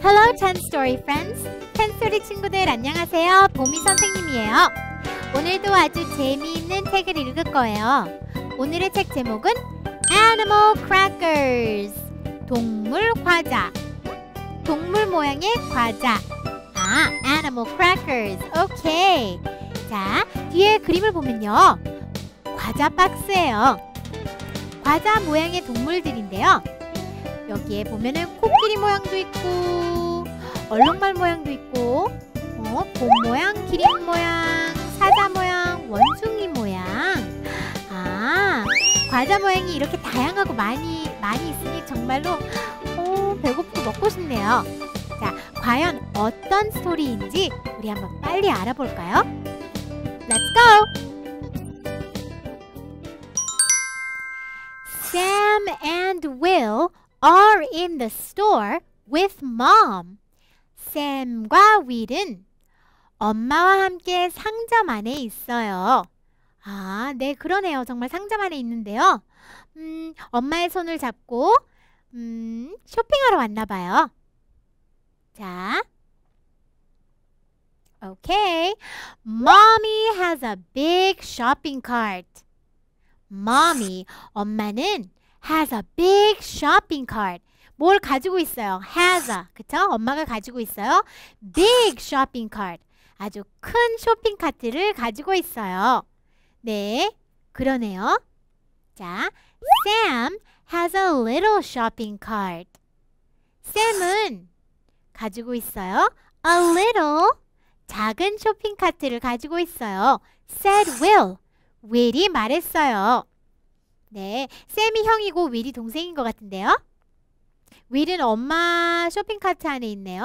Hello, Ten Story friends. t e Story 친구들 안녕하세요. 보미 선생님이에요. 오늘도 아주 재미있는 책을 읽을 거예요. 오늘의 책 제목은 Animal Crackers. 동물 과자. 동물 모양의 과자 아, animal crackers. 오케이. 자, 뒤에 그림을 보면요. 과자 박스예요. 과자 모양의 동물들인데요. 여기에 보면은 코끼리 모양도 있고 얼룩말 모양도 있고 어, 곰 모양, 기린 모양, 사자 모양, 원숭이 모양. 아, 과자 모양이 이렇게 다양하고 많이 많이 있으니 정말로 먹고 싶네요. 자, 과연 어떤 스토리인지 우리 한번 빨리 알아볼까요? Let's go! Sam and Will are in the store with mom. 샘과 윌은 엄마와 함께 상점 안에 있어요. 아, 네, 그러네요. 정말 상점 안에 있는데요. 음, 엄마의 손을 잡고 음, 쇼핑하러 왔나 봐요. 자. Okay. Mommy has a big shopping cart. Mommy, 엄마는 has a big shopping cart. 뭘 가지고 있어요? has a. 그쵸? 엄마가 가지고 있어요. big shopping cart. 아주 큰 쇼핑 카트를 가지고 있어요. 네. 그러네요. 자, Sam has a little shopping cart. 쌤은 가지고 있어요. a little 작은 쇼핑 카트를 가지고 있어요. said Will. 윌이 말했어요. 네, 쌤이 형이고 윌이 동생인 것 같은데요. 윌은 엄마 쇼핑 카트 안에 있네요.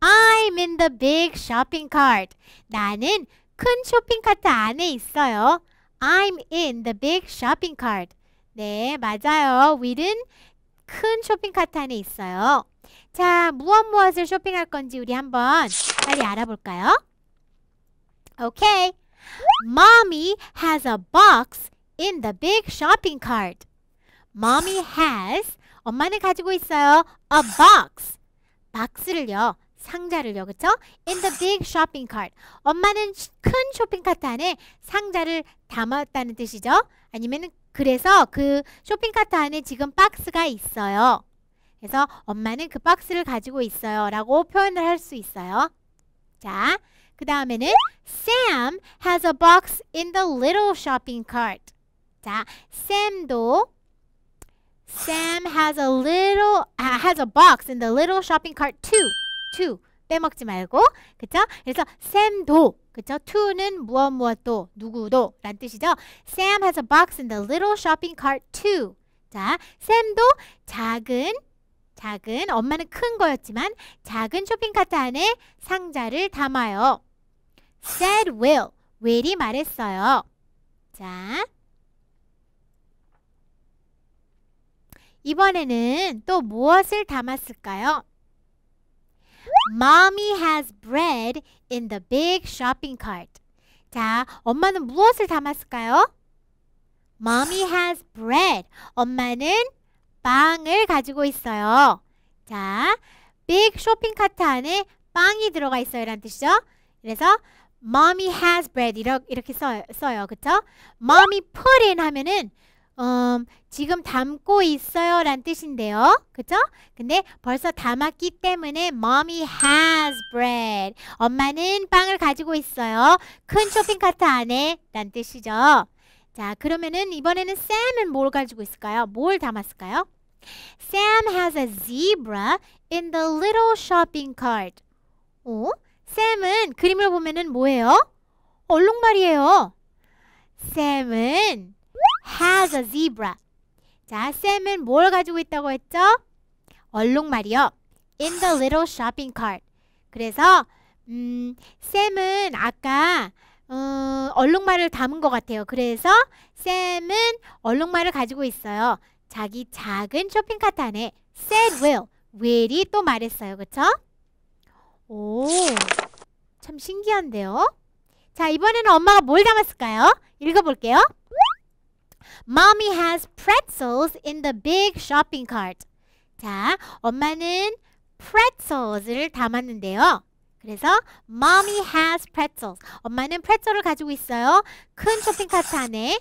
I'm in the big shopping cart. 나는 큰 쇼핑 카트 안에 있어요. I'm in the big shopping cart. 네, 맞아요. 윌은 큰 쇼핑카트 안에 있어요. 자, 무엇 무엇을 쇼핑할 건지 우리 한번 빨리 알아볼까요? 오케이. Mommy has a box in the big shopping cart. Mommy has 엄마는 가지고 있어요. a box. 박스를요. 상자를요. 그쵸? in the big shopping cart. 엄마는 큰 쇼핑카트 안에 상자를 담았다는 뜻이죠. 아니면 그래서 그 쇼핑카트 안에 지금 박스가 있어요. 그래서 엄마는 그 박스를 가지고 있어요. 라고 표현을 할 수 있어요. 자, 그 다음에는 Sam has a box in the little shopping cart. 자, 샘도 Sam has a little uh, has a box in the little shopping cart too. too. 빼먹지 말고 그쵸? 그래서 샘도 그쵸? t 는 무엇 무엇도 누구도 란 뜻이죠. Sam has a box in the little shopping cart too. 자, 샘도 작은 작은 엄마는 큰 거였지만 작은 쇼핑카트 안에 상자를 담아요. said will. w 이 말했어요. 자. 이번에는 또 무엇을 담았을까요? Mommy has bread in the big shopping cart. 자, 엄마는 무엇을 담았을까요? Mommy has bread. 엄마는 빵을 가지고 있어요. 자, big 쇼핑 카트 안에 빵이 들어가 있어요. 이란 뜻이죠. 그래서 Mommy has bread 이렇게 써요. 써요 그쵸? Mommy put in 하면은 어, 지금 담고 있어요 란 뜻인데요. 그죠? 근데 벌써 담았기 때문에 mommy has bread. 엄마는 빵을 가지고 있어요. 큰 쇼핑카트 안에 란 뜻이죠. 자, 그러면은 이번에는 쌤은 뭘 가지고 있을까요? 뭘 담았을까요? Sam has a zebra in the little shopping cart. 오? 어? 쌤은 그림을 보면은 뭐예요? 얼룩말이에요. 쌤은 has a zebra. 자, 쌤은 뭘 가지고 있다고 했죠? 얼룩말이요. In the little shopping cart. 그래서 음, 쌤은 아까 음, 어, 얼룩말을 담은 것 같아요. 그래서 쌤은 얼룩말을 가지고 있어요. 자기 작은 쇼핑카트 안에 said will, will이 또 말했어요. 그쵸? 오, 참 신기한데요? 자, 이번에는 엄마가 뭘 담았을까요? 읽어볼게요. Mommy has pretzels in the big shopping cart. 자, 엄마는 pretzels을 담았는데요. 그래서 mommy has pretzels. 엄마는 프레첼을 가지고 있어요. 큰 쇼핑카트 안에.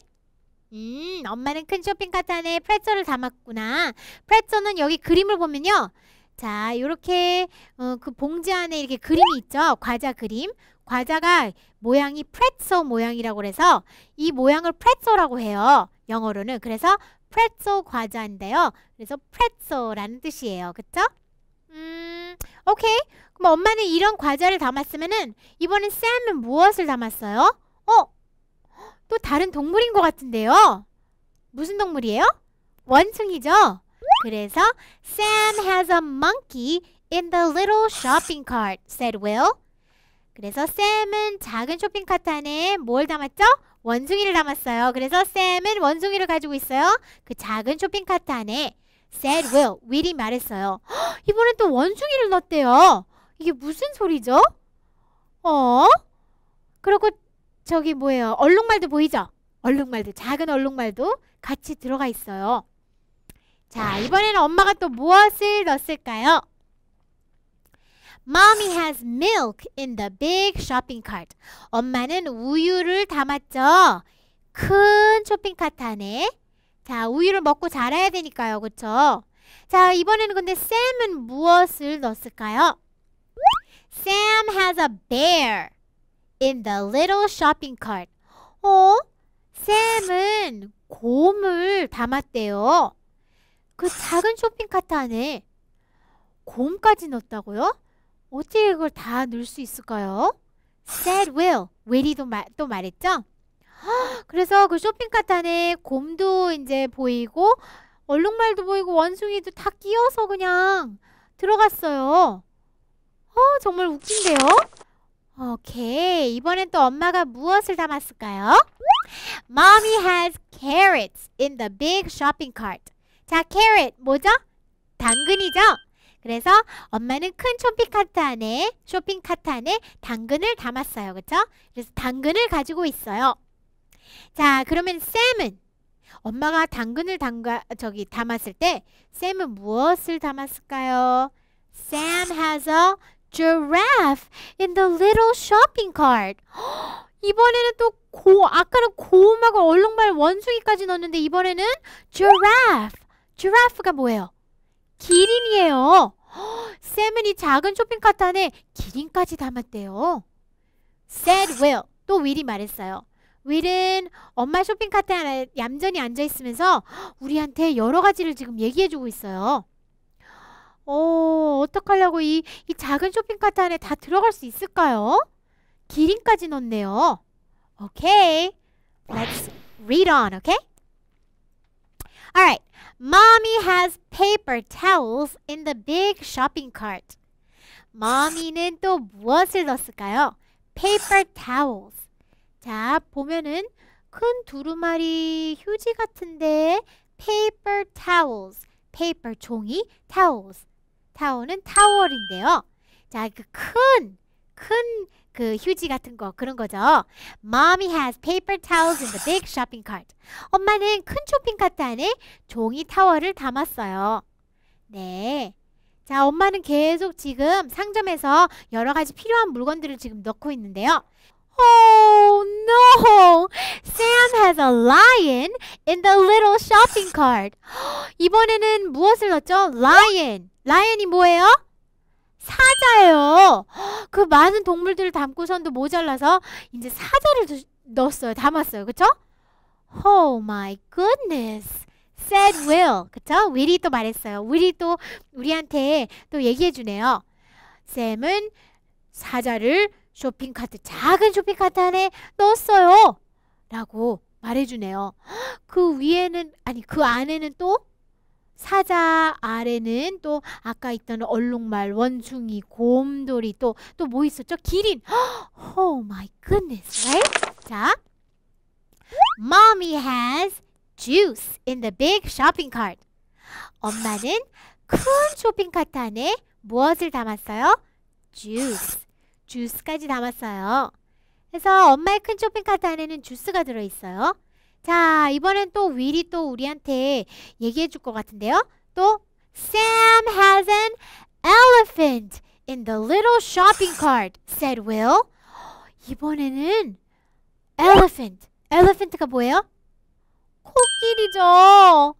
음, 엄마는 큰 쇼핑카트 안에 프레첼을 담았구나. 프레첼은 여기 그림을 보면요. 자, 요렇게 어, 그 봉지 안에 이렇게 그림이 있죠. 과자 그림. 과자가 모양이 프레첼 모양이라고 그래서 이 모양을 프레첼라고 해요. 영어로는 그래서 프레소 과자인데요. 그래서 프레소라는 뜻이에요. 그쵸? 음, 오케이. 그럼 엄마는 이런 과자를 담았으면은 이번엔 샘은 무엇을 담았어요? 어? 또 다른 동물인 것 같은데요. 무슨 동물이에요? 원숭이죠? 그래서 Sam has a monkey in the little shopping cart, said Will. 그래서 쌤은 작은 쇼핑카트 안에 뭘 담았죠? 원숭이를 담았어요. 그래서 샘은 원숭이를 가지고 있어요. 그 작은 쇼핑카트 안에 said will, will이 말했어요. 이번엔 또 원숭이를 넣었대요. 이게 무슨 소리죠? 어? 그리고 저기 뭐예요? 얼룩말도 보이죠? 얼룩말도 작은 얼룩말도 같이 들어가 있어요. 자 이번에는 엄마가 또 무엇을 넣었을까요? Mommy has milk in the big shopping cart. 엄마는 우유를 담았죠. 큰 쇼핑카트 안에. 자, 우유를 먹고 자라야 되니까요. 그쵸? 자, 이번에는 근데 샘은 무엇을 넣었을까요? Sam has a bear in the little shopping cart. 어? 샘은 곰을 담았대요. 그 작은 쇼핑카트 안에 곰까지 넣었다고요? 어떻게 그걸 다 넣을 수 있을까요? Sad will. will이도 말, 또 말했죠? 그래서 그 쇼핑카트 안에 곰도 이제 보이고 얼룩말도 보이고 원숭이도 다 끼어서 그냥 들어갔어요. 어, 정말 웃긴데요? 오케이. 이번엔 또 엄마가 무엇을 담았을까요? Mommy has carrots in the big shopping cart. 자, carrot 뭐죠? 당근이죠? 그래서 엄마는 큰 쇼핑카트 안에 쇼핑카트 안에 당근을 담았어요. 그렇죠? 그래서 당근을 가지고 있어요. 자, 그러면 쌤은 엄마가 당근을 담가 저기 담았을 때 쌤은 무엇을 담았을까요? Sam has a giraffe in the little shopping cart. 이번에는 또 고, 아까는 고음고 얼룩말 원숭이까지 넣었는데 이번에는 giraffe. giraffe가 뭐예요? 기린이에요. 샘은 이 작은 쇼핑카트 안에 기린까지 담았대요. said 또 윌이 말했어요. 윌은 엄마 쇼핑카트 안에 얌전히 앉아있으면서 우리한테 여러 가지를 지금 얘기해주고 있어요. 어, 어떡하려고 이, 이 작은 쇼핑카트 안에 다 들어갈 수 있을까요? 기린까지 넣네요. 었 오케이. Okay. Let's read on, okay? Alright. Mommy has paper towels in the big shopping cart. Mommy는 또 무엇을 넣었을까요? paper towels. 자, 보면은 큰 두루마리 휴지 같은데 paper towels. paper 종이 towels. 타오는 타월인데요. 자, 그 큰, 큰그 휴지 같은 거 그런 거죠. Mommy has paper towels in the big shopping cart. 엄마는 큰 쇼핑카트 안에 종이 타월을 담았어요. 네. 자, 엄마는 계속 지금 상점에서 여러 가지 필요한 물건들을 지금 넣고 있는데요. Oh no! Sam has a lion in the little shopping cart. 이번에는 무엇을 넣었죠? lion. lion이 뭐예요? 사자예요. 그 많은 동물들을 담고선도 모자라서 이제 사자를 넣었어요. 담았어요. 그쵸? Oh my goodness. said Will. 그쵸? 윌이 또 말했어요. 윌이 또 우리한테 또 얘기해 주네요. 쌤은 사자를 쇼핑카트, 작은 쇼핑카트 안에 넣었어요. 라고 말해주네요. 그 위에는, 아니, 그 안에는 또 사자 아래는 또 아까 있던 얼룩말, 원숭이, 곰돌이 또 또 뭐 있었죠? 기린. Oh my goodness, right? 자, mommy has juice in the big shopping cart. 엄마는 큰 쇼핑카트 안에 무엇을 담았어요? juice. 주스까지 담았어요. 그래서 엄마의 큰 쇼핑카트 안에는 주스가 들어있어요. 자, 이번엔 또 윌이 또 우리한테 얘기해 줄 것 같은데요. 또 Sam has an elephant in the little shopping cart, said Will. 이번에는 elephant. elephant가 뭐예요? 코끼리죠.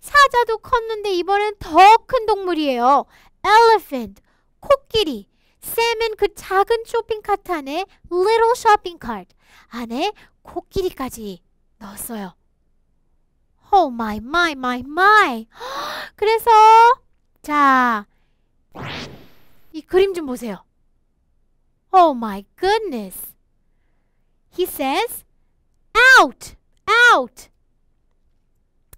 사자도 컸는데 이번엔 더 큰 동물이에요. elephant. 코끼리. 쌤은 그 작은 쇼핑카트 안에 little shopping cart 안에 코끼리까지 넣었어요. Oh my my my my. 그래서 자, 이 그림 좀 보세요. Oh my goodness. He says out out.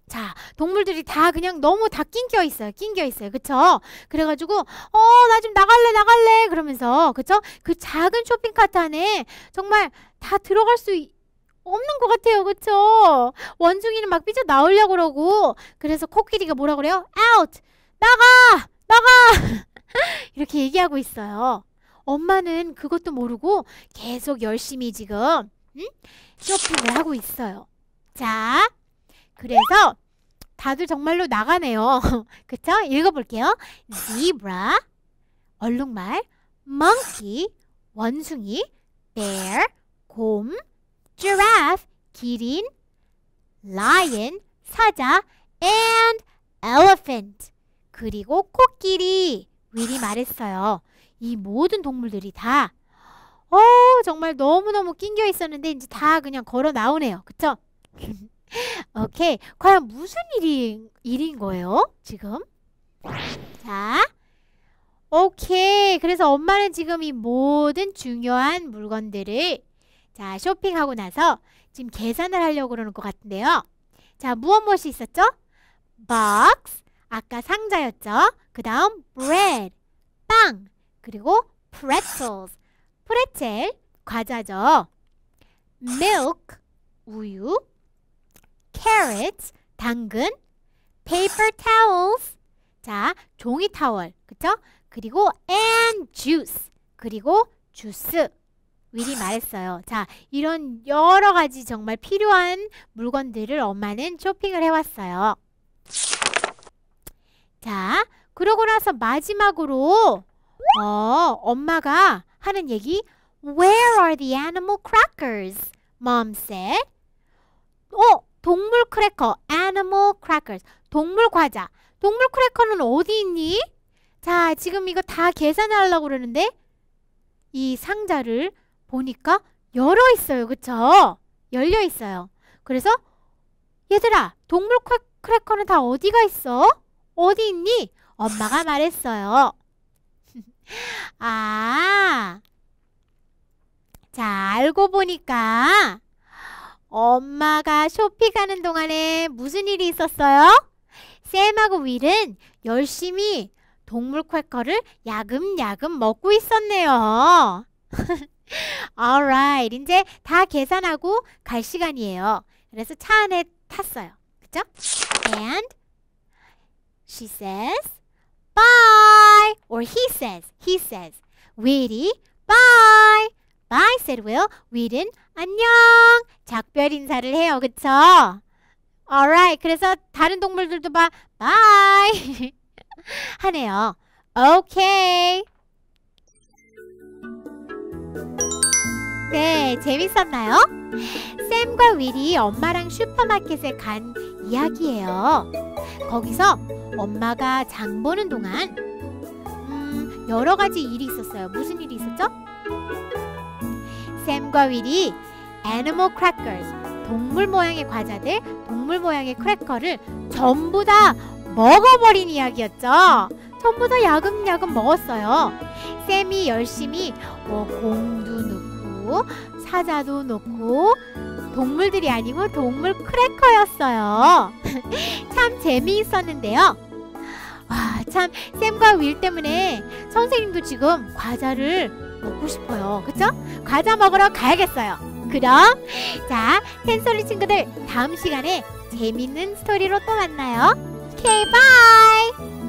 자, 동물들이 다 그냥 너무 다 낑겨 있어요. 낑겨 있어요. 그쵸? 그래가지고, 어, 나 좀 나갈래, 나갈래. 그러면서, 그쵸? 그 작은 쇼핑카트 안에 정말 다 들어갈 수 없는 것 같아요. 그쵸? 원숭이는 막 삐져나오려고 그러고 그래서 코끼리가 뭐라 그래요? out! 나가! 나가! 이렇게 얘기하고 있어요. 엄마는 그것도 모르고 계속 열심히 지금 음? 쇼핑을 하고 있어요. 자, 그래서 다들 정말로 나가네요. 그쵸? 읽어볼게요. zebra, 얼룩말, monkey, 원숭이, bear, 곰, giraffe, 기린, lion, 사자, and elephant. 그리고 코끼리. 윌이 말했어요. 이 모든 동물들이 다, 어, 정말 너무너무 낑겨 있었는데, 이제 다 그냥 걸어 나오네요. 그쵸? 오케이. 과연 무슨 일이, 일인 거예요? 지금? 자. 오케이. 그래서 엄마는 지금 이 모든 중요한 물건들을 자, 쇼핑하고 나서 지금 계산을 하려고 그러는 것 같은데요. 자, 무엇 무엇이 있었죠? box, 아까 상자였죠? 그 다음 bread, 빵, 그리고 pretzels, 프레첼, 과자죠. milk, 우유, carrots, 당근, paper towels, 자, 종이 타월, 그쵸? 그리고 and juice, 그리고 주스. 윌이 말했어요. 자, 이런 여러 가지 정말 필요한 물건들을 엄마는 쇼핑을 해왔어요. 자, 그러고 나서 마지막으로 어, 엄마가 하는 얘기 Where are the animal crackers? Mom said. 어, 동물 크래커, animal crackers. 동물 과자. 동물 크래커는 어디 있니? 자, 지금 이거 다 계산하려고 그러는데 이 상자를 보니까 열어 있어요. 그쵸? 열려 있어요. 그래서 얘들아 동물 크래커는 다 어디가 있어? 어디 있니? 엄마가 말했어요. 아, 자 알고 보니까 엄마가 쇼핑 가는 동안에 무슨 일이 있었어요? 쌤하고 윌은 열심히 동물 콸커를 야금야금 먹고 있었네요. Alright. 이제 다 계산하고 갈 시간이에요. 그래서 차 안에 탔어요. 그죠? And she says bye or he says he says Willie bye bye said Will. Will은 안녕 작별 인사를 해요. 그쵸? Alright. 그래서 다른 동물들도 봐 bye 하네요. 오케이. Okay. 네, 재밌었나요? 샘과 윌이 엄마랑 슈퍼마켓에 간 이야기예요. 거기서 엄마가 장 보는 동안 음, 여러 가지 일이 있었어요. 무슨 일이 있었죠? 샘과 윌이 애니멀 크래커스 동물 모양의 과자들, 동물 모양의 크래커를 전부 다 먹어버린 이야기였죠. 전부 다 야금야금 먹었어요. 샘이 열심히 어, 공두 누 사자도 놓고 동물들이 아니고 동물 크래커였어요. 참 재미있었는데요. 와, 참 쌤과 윌 때문에 선생님도 지금 과자를 먹고 싶어요. 그쵸? 과자 먹으러 가야겠어요. 그럼 자, 텐솔리 친구들 다음 시간에 재밌는 스토리로 또 만나요. 케이 바이!